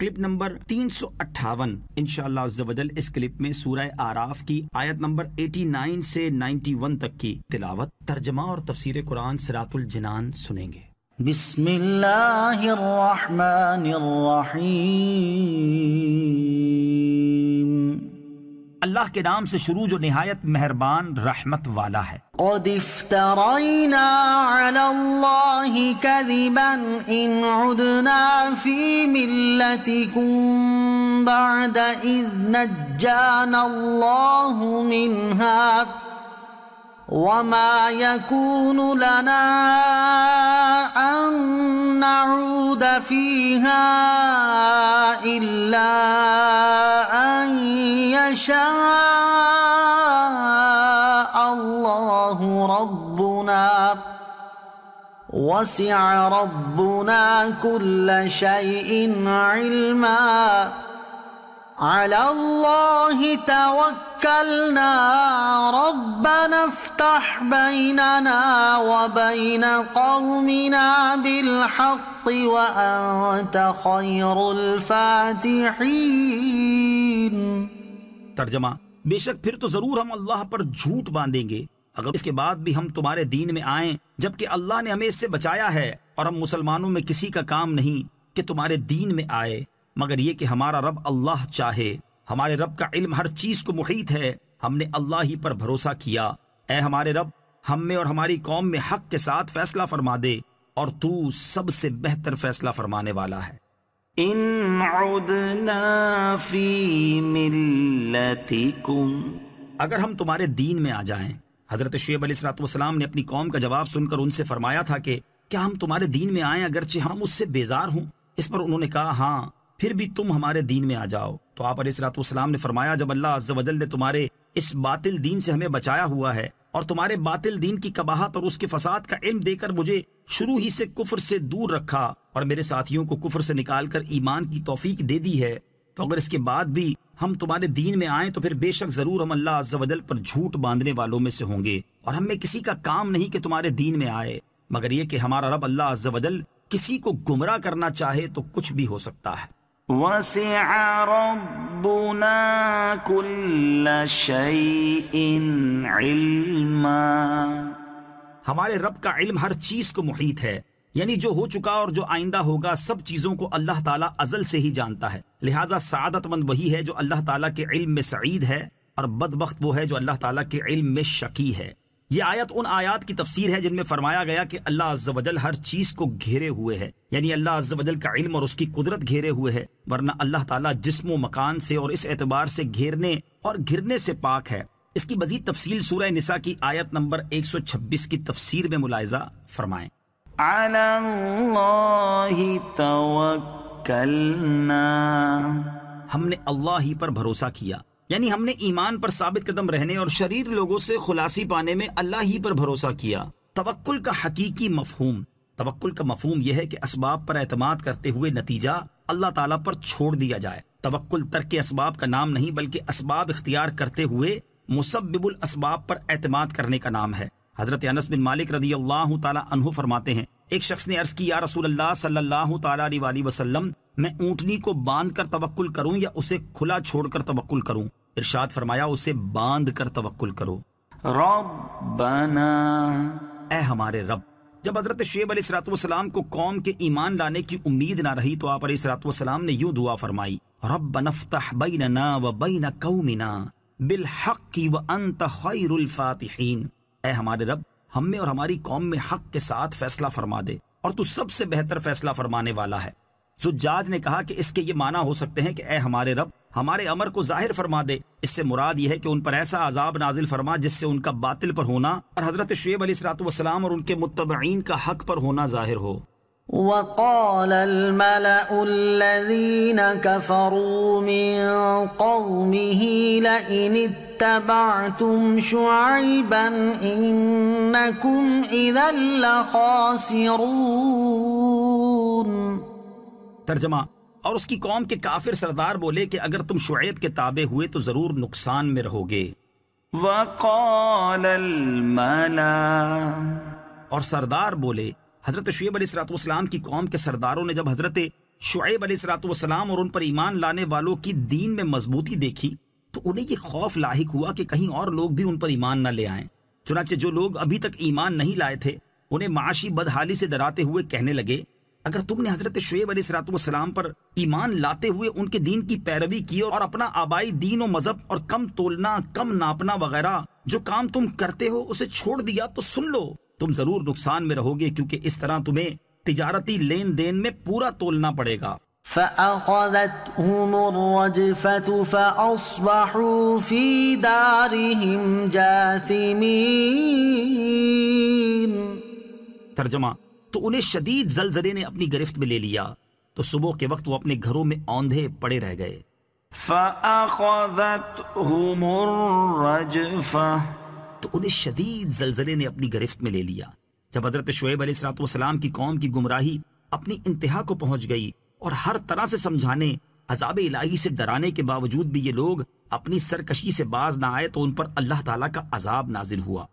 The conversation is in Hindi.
क्लिप नंबर तीन सौ अट्ठावन इनशालाजल इस क्लिप में सूर्य आराफ की आयत नंबर 89 से 91 तक की तिलावत तर्जमा और तफसीर कुरान सरातुल जनान सुनेंगे बिस्मिल्लाहिर्रहमानिर्रहीम اللہ کے نام سے شروع جو نہایت مہربان رحمت والا ہے قد افترينا على الله كذبا ان عدنا في ملتكم بعد اذ نجانا الله منها وما يكون لنا أن نعود فيها إلا شاء الله ربنا وسع ربنا كل شيء علما على الله توكلنا ربنا افتح بيننا وبين قومنا بالحق وأنت خير الفاتحين तर्जमा बेशक फिर तो जरूर हम अल्लाह पर झूठ बांधेंगे अगर इसके बाद भी हम तुम्हारे दीन में आए जबकि अल्लाह ने हमें इससे बचाया है और हम मुसलमानों में किसी का काम नहीं कि तुम्हारे दीन में आए मगर ये कि हमारा रब अल्लाह चाहे हमारे रब का इल्म हर चीज को मुहित है हमने अल्लाह ही पर भरोसा किया ए हमारे रब हम में और हमारी कौम में हक के साथ फैसला फरमा दे और तू सबसे बेहतर फैसला फरमाने वाला है इन फी मिल्लतिकुम अगर हम तुम्हारे दीन में आ जाएं हजरत शुएब सलाम ने अपनी कौम का जवाब सुनकर उनसे फरमाया था कि क्या हम तुम्हारे दीन में आए अगरचे हम उससे बेजार हों इस पर उन्होंने कहा हाँ फिर भी तुम हमारे दीन में आ जाओ तो आप सलाम ने फरमाया जब अल्लाह अज्जल ने तुम्हारे इस बातिल दीन से हमें बचाया हुआ है और तुम्हारे बातिल दीन की कबाहत और उसके फसाद का इल्म देकर मुझे शुरू ही से कुफर से दूर रखा और मेरे साथियों को कुफर से निकालकर ईमान की तोफीक दे दी है तो अगर इसके बाद भी हम तुम्हारे दीन में आए तो फिर बेशक जरूर हम अल्लाह अज्जल पर झूठ बांधने वालों में से होंगे और हमें किसी का काम नहीं कि तुम्हारे दीन में आए मगर ये कि हमारा रब अल्लाह अज्जल किसी को गुमराह करना चाहे तो कुछ भी हो सकता है وسع ربنا كل شيء علما हमारे रब का इल्म हर चीज को मुहित है यानी जो हो चुका और जो आइंदा होगा सब चीजों को अल्लाह ताला अजल से ही जानता है लिहाजा सादतमंद वही है जो अल्लाह ताला के इल्म में सईद है और बदबخت वो है जो अल्लाह ताला के इल्म में शकी है ये आयत उन आयात की तफसीर है जिनमें फरमाया गया कि अल्लाह अज्जल हर चीज़ को घेरे हुए है यानी अल्लाह अज्जल का इल्म और उसकी कुदरत घेरे हुए है वरना अल्लाह ताला जिस्मो मकान से और इस एतबार से घेरने और घिरने से पाक है इसकी मजीद तफसील सूरह निसा की आयत नंबर 126 की तफसीर में मुलायजा फरमाए हमने अल्लाह ही पर भरोसा किया यानी हमने ईमान पर साबित कदम रहने और शरीर लोगों से खुलासी पाने में अल्लाह ही पर भरोसा किया तवक्ल का हकीकी मफहूम तवक्ल का मफहूम यह है कि इसबाब पर एतमाद करते हुए नतीजा अल्लाह तला पर छोड़ दिया जाए तवक्ल तर्क इसबाब का नाम नहीं बल्कि इसबाब इख्तियार करते हुए मुसबिबुल इसबाब पर एतमाद करने का नाम है हजरत अनस बिन मालिक रदी अल्लाह तला फरमाते हैं एक शख्स ने अर्ज की या रसूल अल्लाह सल्लल्लाहु मैं ऊंटनी को बांध कर तवक्ल करूं या उसे खुला छोड़कर तवक्ल करूं इरशाद फरमाया उसे बांध कर तवक्ल करो रबना ए हमारे रब जब हजरत शेब अलीसलाम को कौम के ईमान लाने की उम्मीद ना रही तो आप अलीसलाम ने यूं दुआ फरमाई रब नफ्तह बैनना व बैन कौमिना बिलहक की व अंत ए हमारे रब हमें और हमारी कौम में हक के साथ फैसला फरमा दे और तू सबसे बेहतर फैसला फरमाने वाला है जुजाज ने कहा कि इसके ये माना हो सकते हैं कि ए हमारे रब हमारे अमर को जाहिर फरमा दे इससे मुराद यह है कि उन पर ऐसा अजाब नाजिल फरमा जिससे उनका बातिल पर होना और हजरत शुब अलीसलाम और उनके मुतबीन का हक पर होना जाहिर हो وقال الملأ الذين كفروا من قومه لئن اتبعتم شعيبا إنكم إذا لخاسرون तर्जमा और उसकी कौम के काफिर सरदार बोले कि अगर तुम शुएब के ताबे हुए तो जरूर नुकसान में रहोगे और सरदार बोले हजरत शुएब सलाम की कौम के सरदारों ने जब हजरत शुएब सलाम और उन पर ईमान लाने वालों की दीन में मजबूती देखी तो उन्हें ये खौफ लाक हुआ कि कहीं और लोग भी उन पर ईमान न ले आए चुनाचे जो लोग अभी तक ईमान नहीं लाए थे उन्हें माशी बदहाली से डराते हुए कहने लगे अगर तुमने हजरत शुएब सलाम पर ईमान लाते हुए उनके दीन की पैरवी की और अपना आबाई दीन और मजहब और कम तोलना कम नापना वगैरह जो काम तुम करते हो उसे छोड़ दिया तो सुन लो तुम जरूर नुकसान में रहोगे क्योंकि इस तरह तुम्हें तिजारती लेन देन में पूरा तोलना पड़ेगा فأصبحوا في دارهم तर्जमा तो उन्हें शदीद जलजले ने अपनी गिरफ्त में ले लिया तो सुबह के वक्त वो अपने घरों में औंधे पड़े रह गए तो उन्हें शदीद जलजले ने अपनी गिरफ्त में ले लिया जब हजरत शुएब सलाम की कौम की गुमराही अपनी इंतहा को पहुंच गई और हर तरह से समझाने अजाब इलाही से डराने के बावजूद भी ये लोग अपनी सरकशी से बाज ना आए तो उन पर अल्लाह ताला का अजाब नाजिल हुआ